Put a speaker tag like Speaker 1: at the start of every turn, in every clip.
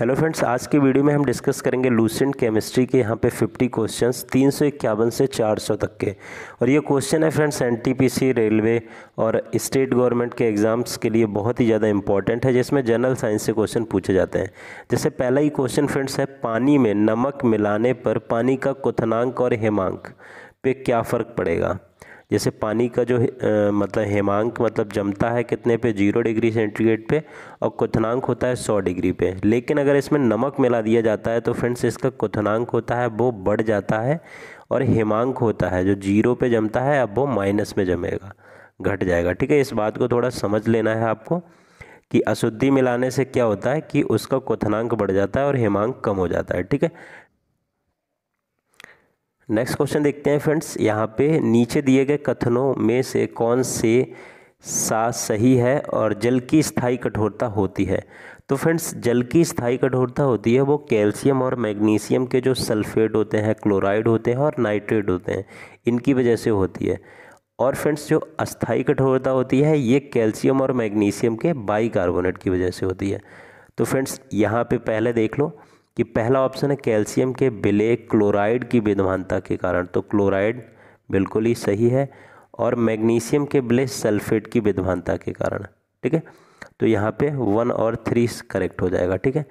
Speaker 1: hello friends आज की video में हम डिस्कस करेंगे लूसेंट केमिस्ट्री के यहाँ पे 50 क्वेश्चंस तीन सौ इक्यावन से 400 तक के और ये क्वेश्चन है फ्रेंड्स एनटीपीसी रेलवे और स्टेट गवर्नमेंट के एग्ज़ाम्स के लिए बहुत ही ज़्यादा इंपॉर्टेंट है जिसमें जनरल साइंस से क्वेश्चन पूछे जाते हैं जैसे पहला ही क्वेश्चन फ्रेंड्स है पानी में नमक मिलाने पर पानी का कुथनांक और हेमांक पे क्या फ़र्क पड़ेगा जैसे पानी का जो आ, मतलब हेमांक मतलब जमता है कितने पे जीरो डिग्री सेंटीग्रेड पे और क्वथनांक होता है सौ डिग्री पे लेकिन अगर इसमें नमक मिला दिया जाता है तो फ्रेंड्स इसका क्वथनांक होता है वो बढ़ जाता है और हेमांक होता है जो जीरो पे जमता है अब वो माइनस में जमेगा घट जाएगा ठीक है इस बात को थोड़ा समझ लेना है आपको कि अशुद्धि मिलाने से क्या होता है कि उसका क्वथनांक बढ़ जाता है और हेमांक कम हो जाता है ठीक है नेक्स्ट क्वेश्चन देखते हैं फ्रेंड्स यहाँ पे नीचे दिए गए कथनों में से कौन से सा सही है और जल की स्थायी कठोरता होती है तो फ्रेंड्स जल की स्थायी कठोरता होती है वो कैल्शियम और मैग्नीशियम के जो सल्फेट होते हैं क्लोराइड होते हैं और नाइट्रेट होते हैं इनकी वजह से होती है और फ्रेंड्स जो अस्थाई कठोरता होती है ये कैल्शियम और मैग्नीशियम के बाई कार्बोनेट की वजह से होती है तो फ्रेंड्स यहाँ पे पहले देख लो कि पहला ऑप्शन है कैल्शियम के बिले क्लोराइड की विद्वानता के कारण तो क्लोराइड बिल्कुल ही सही है और मैग्नीशियम के बिले सल्फेट की विद्वानता के कारण ठीक है तो यहाँ पे वन और थ्री करेक्ट हो जाएगा ठीक है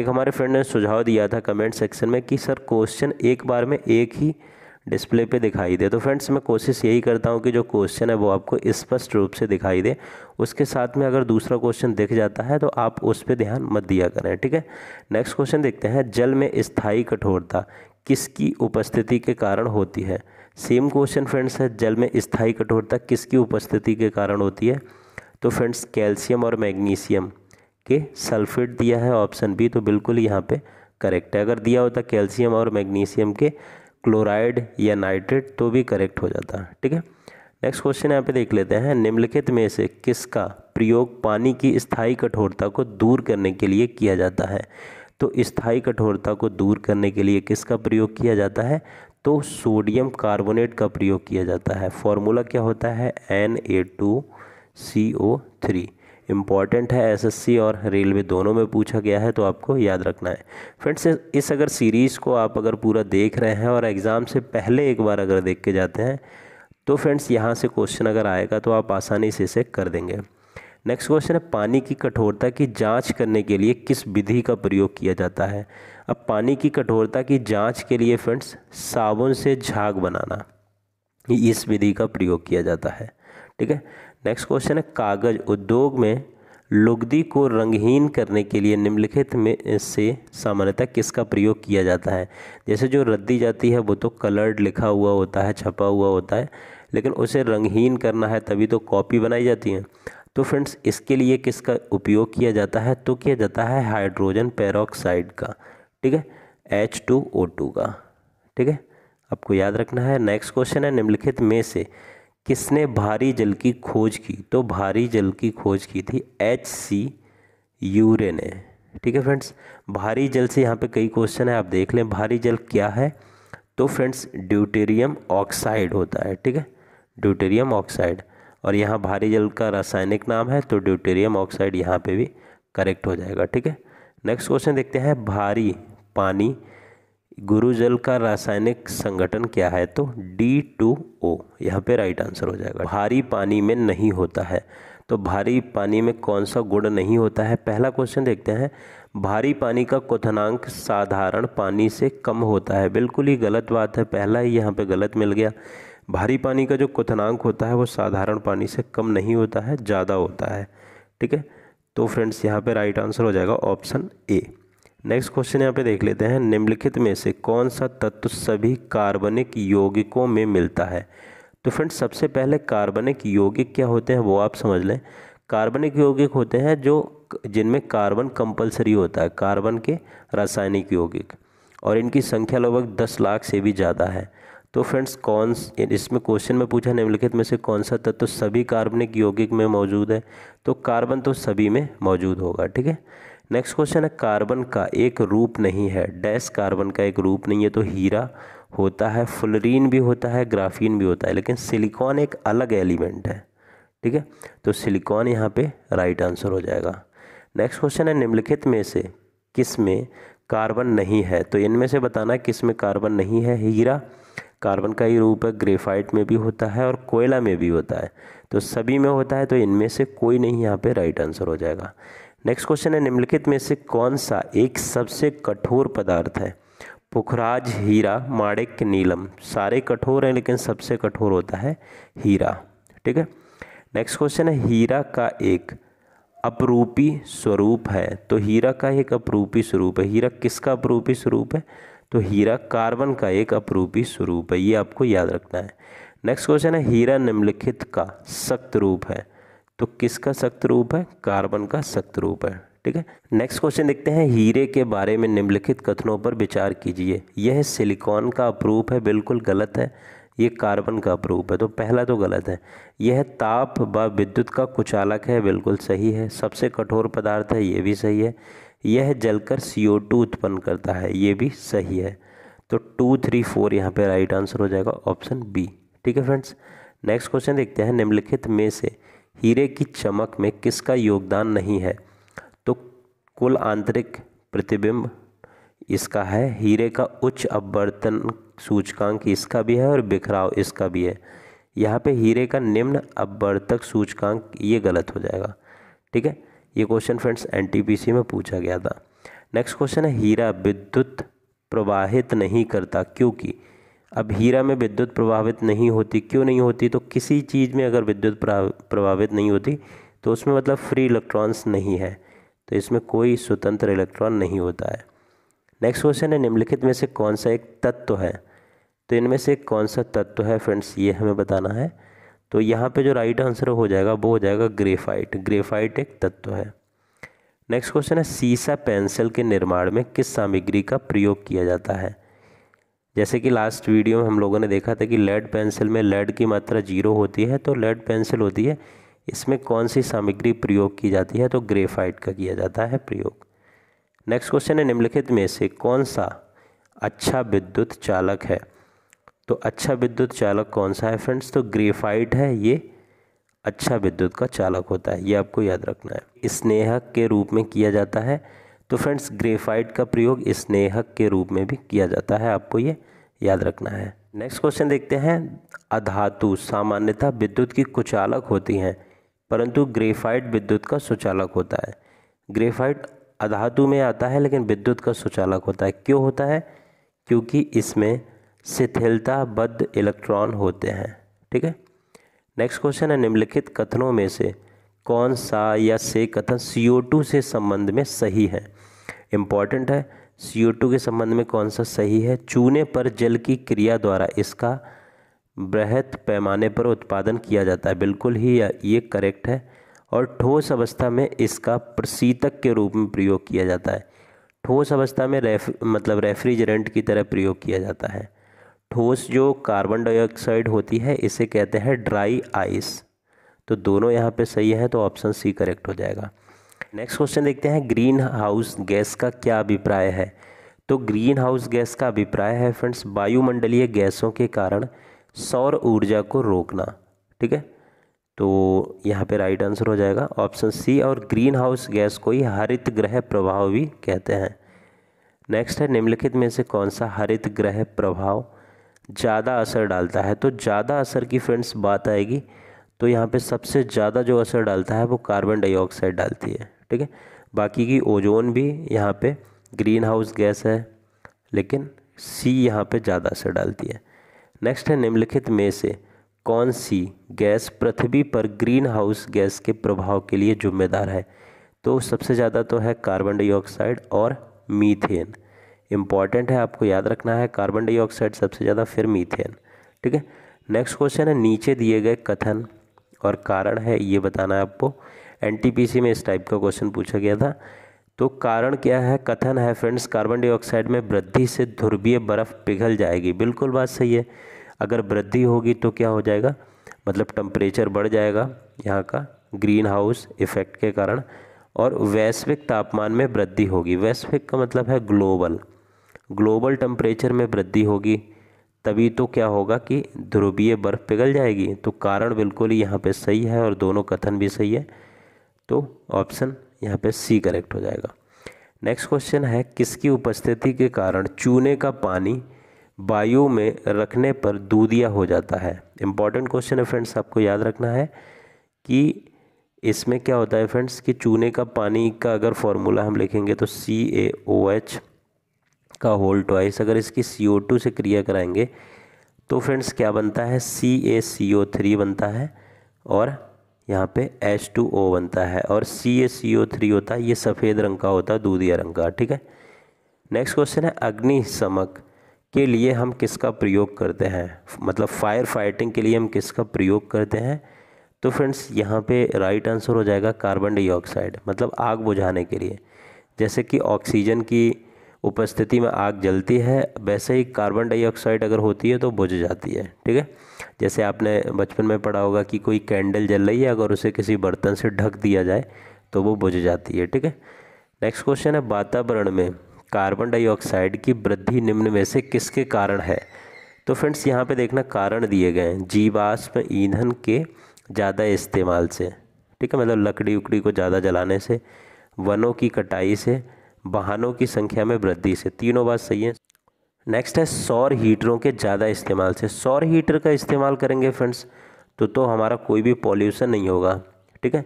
Speaker 1: एक हमारे फ्रेंड ने सुझाव दिया था कमेंट सेक्शन में कि सर क्वेश्चन एक बार में एक ही डिस्प्ले पे दिखाई दे तो फ्रेंड्स मैं कोशिश यही करता हूँ कि जो क्वेश्चन है वो आपको स्पष्ट रूप से दिखाई दे उसके साथ में अगर दूसरा क्वेश्चन दिख जाता है तो आप उस पर ध्यान मत दिया करें ठीक है नेक्स्ट क्वेश्चन देखते हैं जल में स्थायी कठोरता किसकी उपस्थिति के कारण होती है सेम क्वेश्चन फ्रेंड्स है जल में स्थायी कठोरता किसकी उपस्थिति के कारण होती है तो फ्रेंड्स कैल्शियम और मैग्नीशियम के सल्फेट दिया है ऑप्शन बी तो बिल्कुल यहाँ पे करेक्ट है अगर दिया होता कैल्शियम और मैग्नीशियम के क्लोराइड या नाइट्रेट तो भी करेक्ट हो जाता है ठीक है नेक्स्ट क्वेश्चन यहाँ पे देख लेते हैं निम्नलिखित में से किसका प्रयोग पानी की स्थायी कठोरता को दूर करने के लिए किया जाता है तो स्थायी कठोरता को दूर करने के लिए किसका प्रयोग किया जाता है तो सोडियम कार्बोनेट का प्रयोग किया जाता है फॉर्मूला क्या होता है N A two C O three important है एसएससी और रेलवे दोनों में पूछा गया है तो आपको याद रखना है फ्रेंड्स इस अगर सीरीज़ को आप अगर पूरा देख रहे हैं और एग्ज़ाम से पहले एक बार अगर देख के जाते हैं तो फ्रेंड्स यहाँ से क्वेश्चन अगर आएगा तो आप आसानी से इसे कर देंगे नेक्स्ट क्वेश्चन है पानी की कठोरता की जांच करने के लिए किस विधि का प्रयोग किया जाता है अब पानी की कठोरता की जांच के लिए फ्रेंड्स साबुन से झाग बनाना इस विधि का प्रयोग किया जाता है ठीक है नेक्स्ट क्वेश्चन है कागज़ उद्योग में लुगदी को रंगहीन करने के लिए निम्नलिखित में से सामान्यतः किसका प्रयोग किया जाता है जैसे जो रद्दी जाती है वो तो कलर्ड लिखा हुआ होता है छपा हुआ होता है लेकिन उसे रंगहीन करना है तभी तो कॉपी बनाई जाती है तो फ्रेंड्स इसके लिए किसका उपयोग किया जाता है तो किया जाता है हाइड्रोजन पेरोक्साइड का ठीक है एच टू ओ टू का ठीक है आपको याद रखना है नेक्स्ट क्वेश्चन है निम्नलिखित में से किसने भारी जल की खोज की तो भारी जल की खोज की थी एच सी यूरे ने ठीक है फ्रेंड्स भारी जल से यहाँ पे कई क्वेश्चन है आप देख लें भारी जल क्या है तो फ्रेंड्स ड्यूटेरियम ऑक्साइड होता है ठीक है ड्यूटेरियम ऑक्साइड और यहाँ भारी जल का रासायनिक नाम है तो ड्यूटेरियम ऑक्साइड यहाँ पे भी करेक्ट हो जाएगा ठीक है नेक्स्ट क्वेश्चन देखते हैं भारी पानी गुरुजल का रासायनिक संगठन क्या है तो डी टू ओ यहाँ पे राइट आंसर हो जाएगा भारी पानी में नहीं होता है तो भारी पानी में कौन सा गुण नहीं होता है पहला क्वेश्चन देखते हैं भारी पानी का क्वनांक साधारण पानी से कम होता है बिल्कुल ही गलत बात है पहला ही यहाँ पे गलत मिल गया भारी पानी का जो क्वनांक होता है वो साधारण पानी से कम नहीं होता है ज़्यादा होता है ठीक है तो फ्रेंड्स यहाँ पे राइट आंसर हो जाएगा ऑप्शन ए नेक्स्ट क्वेश्चन यहाँ पे देख लेते हैं निम्नलिखित में से कौन सा तत्व सभी कार्बनिक यौगिकों में मिलता है तो फ्रेंड्स सबसे पहले कार्बनिक यौगिक क्या होते हैं वो आप समझ लें कार्बनिक यौगिक होते हैं जो जिनमें कार्बन कंपलसरी होता है कार्बन के रासायनिक यौगिक और इनकी संख्या लगभग दस लाख से भी ज़्यादा है तो फ्रेंड्स कौन इसमें क्वेश्चन में पूछा निम्नलिखित में से कौन सा तत्व सभी कार्बनिक यौगिक में मौजूद है तो कार्बन तो सभी में मौजूद होगा ठीक है नेक्स्ट क्वेश्चन है कार्बन का एक रूप नहीं है डैश कार्बन का एक रूप नहीं है तो हीरा होता है फुलरीन भी होता है ग्राफीन भी होता है लेकिन सिलिकॉन एक अलग एलिमेंट है ठीक है तो सिलिकॉन यहाँ पे राइट आंसर हो जाएगा नेक्स्ट क्वेश्चन है निम्नलिखित में से किस में कार्बन नहीं है तो इनमें से बताना किस में कार्बन नहीं है हीरा कार्बन का ही रूप है ग्रेफाइट में भी होता है और कोयला में भी होता है तो सभी में होता है तो इनमें से कोई नहीं यहाँ पे राइट आंसर हो जाएगा नेक्स्ट क्वेश्चन है निम्नलिखित में से कौन सा एक सबसे कठोर पदार्थ है पुखराज हीरा माणिक नीलम सारे कठोर हैं लेकिन सबसे कठोर होता है हीरा ठीक है नेक्स्ट क्वेश्चन है हीरा का एक अपरूपी स्वरूप है तो हीरा का एक अपरूपी स्वरूप है हीरा किसका अपरूपी स्वरूप है तो हीरा कार्बन का एक अपरूपी स्वरूप है ये आपको याद रखना है नेक्स्ट क्वेश्चन है हीरा निम्नलिखित का सख्त रूप है तो किसका सख्त रूप है कार्बन का सख्त रूप है ठीक है नेक्स्ट क्वेश्चन देखते हैं हीरे के बारे में निम्नलिखित कथनों पर विचार कीजिए यह सिलिकॉन का अप्रूप है बिल्कुल गलत है ये कार्बन का अप्रूप है तो पहला तो गलत है यह ताप व विद्युत का कुचालक है बिल्कुल सही है सबसे कठोर पदार्थ है ये भी सही है यह जलकर सी उत्पन्न करता है ये भी सही है तो टू थ्री फोर यहाँ पर राइट आंसर हो जाएगा ऑप्शन बी ठीक है फ्रेंड्स नेक्स्ट क्वेश्चन देखते हैं निम्नलिखित में से हीरे की चमक में किसका योगदान नहीं है तो कुल आंतरिक प्रतिबिंब इसका है हीरे का उच्च अपवर्तन सूचकांक इसका भी है और बिखराव इसका भी है यहाँ पे हीरे का निम्न अपवर्तक सूचकांक ये गलत हो जाएगा ठीक है ये क्वेश्चन फ्रेंड्स एन में पूछा गया था नेक्स्ट क्वेश्चन है हीरा विद्युत प्रवाहित नहीं करता क्योंकि अब हीरा में विद्युत प्रभावित नहीं होती क्यों नहीं होती तो किसी चीज़ में अगर विद्युत प्रभावित नहीं होती तो उसमें मतलब फ्री इलेक्ट्रॉन्स नहीं है तो इसमें कोई स्वतंत्र इलेक्ट्रॉन नहीं होता है नेक्स्ट क्वेश्चन है निम्नलिखित में से कौन सा एक तत्व है तो इनमें से कौन सा तत्व है फ्रेंड्स ये हमें बताना है तो यहाँ पे जो राइट आंसर हो जाएगा वो हो जाएगा ग्रेफाइट ग्रेफाइट एक तत्व है नेक्स्ट क्वेश्चन है सीसा पेंसिल के निर्माण में किस सामग्री का प्रयोग किया जाता है जैसे कि लास्ट वीडियो में हम लोगों ने देखा था कि लेड पेंसिल में लेड की मात्रा जीरो होती है तो लेड पेंसिल होती है इसमें कौन सी सामग्री प्रयोग की जाती है तो ग्रेफाइट का किया जाता है प्रयोग नेक्स्ट क्वेश्चन है निम्नलिखित में से कौन सा अच्छा विद्युत चालक है तो अच्छा विद्युत चालक कौन सा है फ्रेंड्स तो ग्रेफाइट है ये अच्छा विद्युत का चालक होता है ये आपको याद रखना है स्नेहक के रूप में किया जाता है तो फ्रेंड्स ग्रेफाइट का प्रयोग स्नेहक के रूप में भी किया जाता है आपको ये याद रखना है नेक्स्ट क्वेश्चन देखते हैं अधातु सामान्यतः विद्युत की कुचालक होती हैं परंतु ग्रेफाइट विद्युत का सुचालक होता है ग्रेफाइट अधातु में आता है लेकिन विद्युत का सुचालक होता है क्यों होता है क्योंकि इसमें शिथिलताबद्ध इलेक्ट्रॉन होते हैं ठीक है नेक्स्ट क्वेश्चन है निम्नलिखित कथनों में से कौन सा या से कथन CO2 से संबंध में सही है इम्पॉर्टेंट है CO2 के संबंध में कौन सा सही है चूने पर जल की क्रिया द्वारा इसका बृहत पैमाने पर उत्पादन किया जाता है बिल्कुल ही ये करेक्ट है और ठोस अवस्था में इसका प्रशीतक के रूप में प्रयोग किया जाता है ठोस अवस्था में रेफ मतलब रेफ्रिजरेंट की तरह प्रयोग किया जाता है ठोस जो कार्बन डाइऑक्साइड होती है इसे कहते हैं ड्राई आइस तो दोनों यहाँ पे सही है तो ऑप्शन सी करेक्ट हो जाएगा नेक्स्ट क्वेश्चन देखते हैं ग्रीन हाउस गैस का क्या अभिप्राय है तो ग्रीन हाउस गैस का अभिप्राय है फ्रेंड्स वायुमंडलीय गैसों के कारण सौर ऊर्जा को रोकना ठीक है तो यहाँ पे राइट आंसर हो जाएगा ऑप्शन सी और ग्रीन हाउस गैस को ही हरित ग्रह प्रभाव भी कहते हैं नेक्स्ट है निम्नलिखित में से कौन सा हरित ग्रह प्रभाव ज़्यादा असर डालता है तो ज़्यादा असर की फ्रेंड्स बात आएगी तो यहाँ पे सबसे ज़्यादा जो असर डालता है वो कार्बन डाइऑक्साइड डालती है ठीक है बाकी की ओजोन भी यहाँ पे ग्रीन हाउस गैस है लेकिन सी यहाँ पे ज़्यादा असर डालती है नेक्स्ट है निम्नलिखित में से कौन सी गैस पृथ्वी पर ग्रीन हाउस गैस के प्रभाव के लिए जिम्मेदार है तो सबसे ज़्यादा तो है कार्बन डाइऑक्साइड और मीथेन इम्पॉर्टेंट है आपको याद रखना है कार्बन डाइऑक्साइड सबसे ज़्यादा फिर मीथेन ठीक है नेक्स्ट क्वेश्चन है नीचे दिए गए कथन और कारण है ये बताना है आपको एनटीपीसी में इस टाइप का क्वेश्चन पूछा गया था तो कारण क्या है कथन है फ्रेंड्स कार्बन डाइऑक्साइड में वृद्धि से ध्रुवीय बर्फ़ पिघल जाएगी बिल्कुल बात सही है अगर वृद्धि होगी तो क्या हो जाएगा मतलब टम्परेचर बढ़ जाएगा यहाँ का ग्रीन हाउस इफेक्ट के कारण और वैश्विक तापमान में वृद्धि होगी वैश्विक का मतलब है ग्लोबल ग्लोबल टेम्परेचर में वृद्धि होगी तभी तो क्या होगा कि ध्रुवीय बर्फ़ पिघल जाएगी तो कारण बिल्कुल ही यहाँ पे सही है और दोनों कथन भी सही है तो ऑप्शन यहाँ पे सी करेक्ट हो जाएगा नेक्स्ट क्वेश्चन है किसकी उपस्थिति के कारण चूने का पानी वायु में रखने पर दूधिया हो जाता है इम्पॉर्टेंट क्वेश्चन है फ्रेंड्स आपको याद रखना है कि इसमें क्या होता है फ्रेंड्स कि चूने का पानी का अगर फॉर्मूला हम लिखेंगे तो सी ए ओ एच इसका होल ट्वाइस अगर इसकी सी ओ टू से क्रिया कराएंगे तो फ्रेंड्स क्या बनता है सी ए सी ओ थ्री बनता है और यहाँ पे एच टू ओ बनता है और सी ए सी ओ थ्री होता है ये सफ़ेद रंग का होता है दूधिया रंग का ठीक है नेक्स्ट क्वेश्चन है अग्नि समक के लिए हम किसका प्रयोग करते हैं मतलब फायर फाइटिंग के लिए हम किसका प्रयोग करते हैं तो फ्रेंड्स यहाँ पे राइट आंसर हो जाएगा कार्बन डाइऑक्साइड मतलब आग बुझाने के लिए जैसे कि ऑक्सीजन की उपस्थिति में आग जलती है वैसे ही कार्बन डाइऑक्साइड अगर होती है तो बुझ जाती है ठीक है जैसे आपने बचपन में पढ़ा होगा कि कोई कैंडल जल रही है अगर उसे किसी बर्तन से ढक दिया जाए तो वो बुझ जाती है ठीक है नेक्स्ट क्वेश्चन है वातावरण में कार्बन डाइऑक्साइड की वृद्धि निम्न में से किसके कारण है तो फ्रेंड्स यहाँ पे देखना कारण दिए गए हैं जीवाश्म ईंधन के ज़्यादा इस्तेमाल से ठीक है मतलब लकड़ी उकड़ी को ज़्यादा जलाने से वनों की कटाई से वाहनों की संख्या में वृद्धि से तीनों बात सही है नेक्स्ट है सौर हीटरों के ज़्यादा इस्तेमाल से सौर हीटर का इस्तेमाल करेंगे फ्रेंड्स तो तो हमारा कोई भी पॉल्यूशन नहीं होगा ठीक है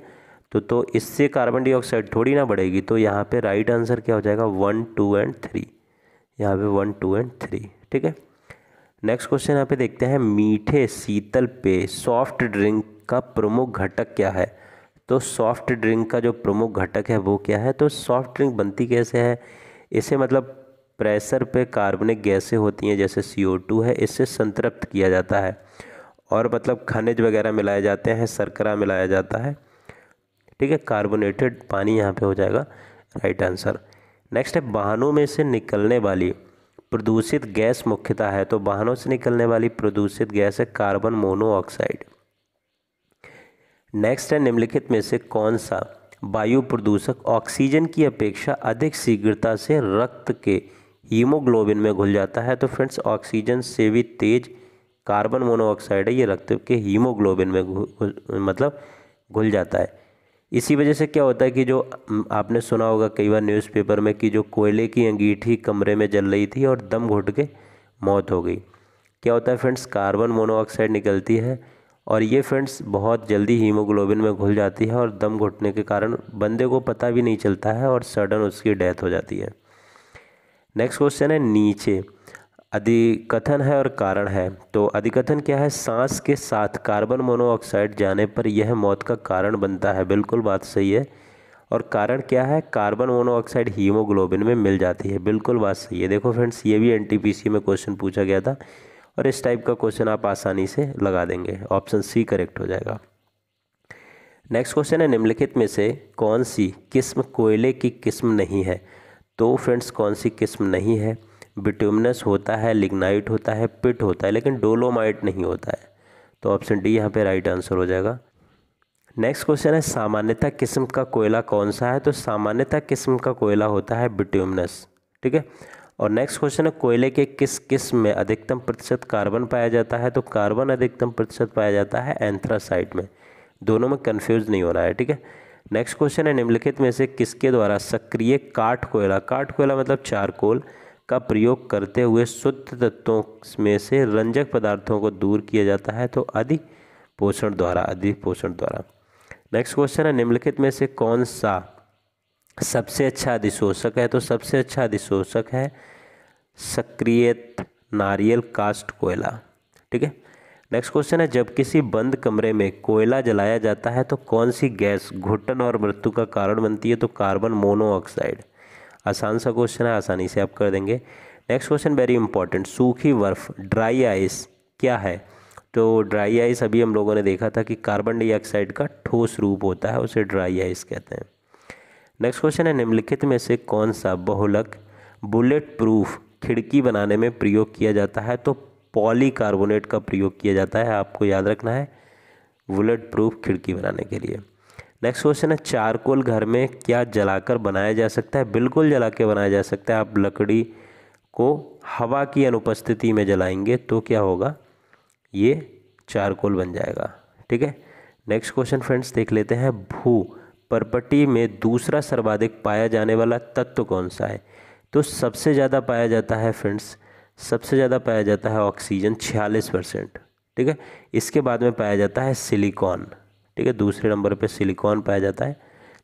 Speaker 1: तो तो इससे कार्बन डाइऑक्साइड थोड़ी ना बढ़ेगी तो यहाँ पे राइट आंसर क्या हो जाएगा वन टू एंड थ्री यहाँ पे वन टू एंड थ्री ठीक है नेक्स्ट क्वेश्चन यहाँ पे देखते हैं मीठे शीतल पेय सॉफ्ट ड्रिंक का प्रमुख घटक क्या है तो सॉफ्ट ड्रिंक का जो प्रमुख घटक है वो क्या है तो सॉफ्ट ड्रिंक बनती कैसे है इसे मतलब प्रेशर पे कार्बनिक गैसें होती हैं जैसे सी है इससे संतृप्त किया जाता है और मतलब खनिज वगैरह मिलाए जाते हैं शर्करा मिलाया जाता है ठीक है कार्बोनेटेड पानी यहाँ पे हो जाएगा राइट आंसर नेक्स्ट है वाहनों में से निकलने वाली प्रदूषित गैस मुख्यतः है तो वाहनों से निकलने वाली प्रदूषित गैस है कार्बन मोनोऑक्साइड नेक्स्ट है निम्नलिखित में से कौन सा वायु प्रदूषक ऑक्सीजन की अपेक्षा अधिक शीघ्रता से रक्त के हीमोग्लोबिन में घुल जाता है तो फ्रेंड्स ऑक्सीजन से भी तेज कार्बन मोनोऑक्साइड है ये रक्त के हीमोग्लोबिन में घुल मतलब घुल जाता है इसी वजह से क्या होता है कि जो आपने सुना होगा कई बार न्यूज़पेपर में कि जो कोयले की अंगीठी कमरे में जल रही थी और दम घुट के मौत हो गई क्या होता है फ्रेंड्स कार्बन मोनोऑक्साइड निकलती है और ये फ्रेंड्स बहुत जल्दी हीमोग्लोबिन में घुल जाती है और दम घुटने के कारण बंदे को पता भी नहीं चलता है और सडन उसकी डेथ हो जाती है नेक्स्ट क्वेश्चन है नीचे अधिकथन है और कारण है तो अधिकथन क्या है सांस के साथ कार्बन मोनोऑक्साइड जाने पर यह मौत का कारण बनता है बिल्कुल बात सही है और कारण क्या है कार्बन मोनोऑक्साइड हीमोग्लोबिन में मिल जाती है बिल्कुल बात सही है देखो फ्रेंड्स ये भी एनटीपीसी में क्वेश्चन पूछा गया था और इस टाइप का क्वेश्चन आप आसानी से लगा देंगे ऑप्शन सी करेक्ट हो जाएगा नेक्स्ट क्वेश्चन है निम्नलिखित में से कौन सी किस्म कोयले की किस्म नहीं है तो फ्रेंड्स कौन सी किस्म नहीं है बिट्यूमनस होता है लिग्नाइट होता है पिट होता है लेकिन डोलोमाइट नहीं होता है तो ऑप्शन डी यहाँ पे राइट आंसर हो जाएगा नेक्स्ट क्वेश्चन है सामान्यतः किस्म का कोयला कौन सा है तो सामान्यतः किस्म का कोयला होता है बिट्यूमनस ठीक है और नेक्स्ट क्वेश्चन है कोयले के किस किस में अधिकतम प्रतिशत कार्बन पाया जाता है तो कार्बन अधिकतम प्रतिशत पाया जाता है एंथ्रासाइट में दोनों में कन्फ्यूज नहीं हो रहा है ठीक है नेक्स्ट क्वेश्चन है निम्नलिखित में से किसके द्वारा सक्रिय काठ कोयला काठ कोयला मतलब चारकोल का प्रयोग करते हुए शुद्ध तत्वों में से रंजक पदार्थों को दूर किया जाता है तो अधि पोषण द्वारा अधि पोषण द्वारा नेक्स्ट क्वेश्चन है निम्नलिखित में से कौन सा सबसे अच्छा अधिशोषक है तो सबसे अच्छा अधिशोषक है सक्रियत नारियल कास्ट कोयला ठीक है नेक्स्ट क्वेश्चन है जब किसी बंद कमरे में कोयला जलाया जाता है तो कौन सी गैस घुटन और मृत्यु का कारण बनती है तो कार्बन मोनोऑक्साइड आसान सा क्वेश्चन है आसानी से आप कर देंगे नेक्स्ट क्वेश्चन वेरी इंपॉर्टेंट सूखी बर्फ ड्राई आइस क्या है तो ड्राई आइस अभी हम लोगों ने देखा था कि कार्बन डाइऑक्साइड का ठोस रूप होता है उसे ड्राई आइस कहते हैं नेक्स्ट क्वेश्चन है निम्नलिखित में से कौन सा बहुलक बुलेट प्रूफ खिड़की बनाने में प्रयोग किया जाता है तो पॉलीकार्बोनेट का प्रयोग किया जाता है आपको याद रखना है बुलेट प्रूफ खिड़की बनाने के लिए नेक्स्ट क्वेश्चन है चारकोल घर में क्या जलाकर बनाया जा सकता है बिल्कुल जला के बनाया जा सकता है आप लकड़ी को हवा की अनुपस्थिति में जलाएंगे तो क्या होगा ये चारकोल बन जाएगा ठीक है नेक्स्ट क्वेश्चन फ्रेंड्स देख लेते हैं भू परपटी में दूसरा सर्वाधिक पाया जाने वाला तत्व कौन सा है तो सबसे ज़्यादा पाया जाता है फ्रेंड्स सबसे ज़्यादा पाया जाता है ऑक्सीजन छियालीस परसेंट ठीक है इसके बाद में पाया जाता है सिलिकॉन ठीक है दूसरे नंबर पे सिलिकॉन पाया जाता है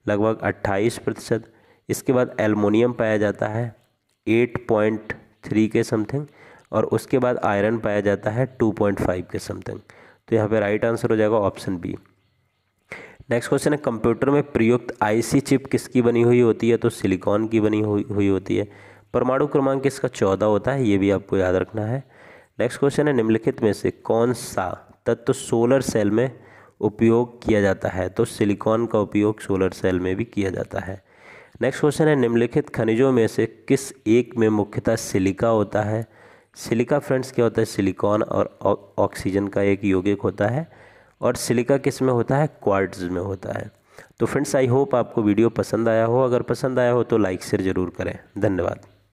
Speaker 1: लगभग अट्ठाईस प्रतिशत इसके बाद एलमोनियम पाया जाता है थ्री के समथिंग और उसके बाद आयरन पाया जाता है फाइव के समथिंग तो यहाँ पर राइट आंसर हो जाएगा ऑप्शन बी नेक्स्ट क्वेश्चन है कंप्यूटर में प्रयुक्त आईसी चिप किसकी बनी हुई होती है तो सिलिकॉन की बनी हुई हुई होती है परमाणु क्रमांक इसका चौदह होता है ये भी आपको याद रखना है नेक्स्ट क्वेश्चन है निम्नलिखित में से कौन सा तत्व सोलर सेल में उपयोग किया जाता है तो सिलिकॉन का उपयोग सोलर सेल में भी किया जाता है नेक्स्ट क्वेश्चन है निम्नलिखित खनिजों में से किस एक में मुख्यतः सिलिका होता है सिलिका फ्रेंड्स क्या होता है सिलिकॉन और ऑक्सीजन का एक यौगिक होता है और सिलिका किस में होता है क्वार्ट्ज में होता है तो फ्रेंड्स आई होप आपको वीडियो पसंद आया हो अगर पसंद आया हो तो लाइक शेयर ज़रूर करें धन्यवाद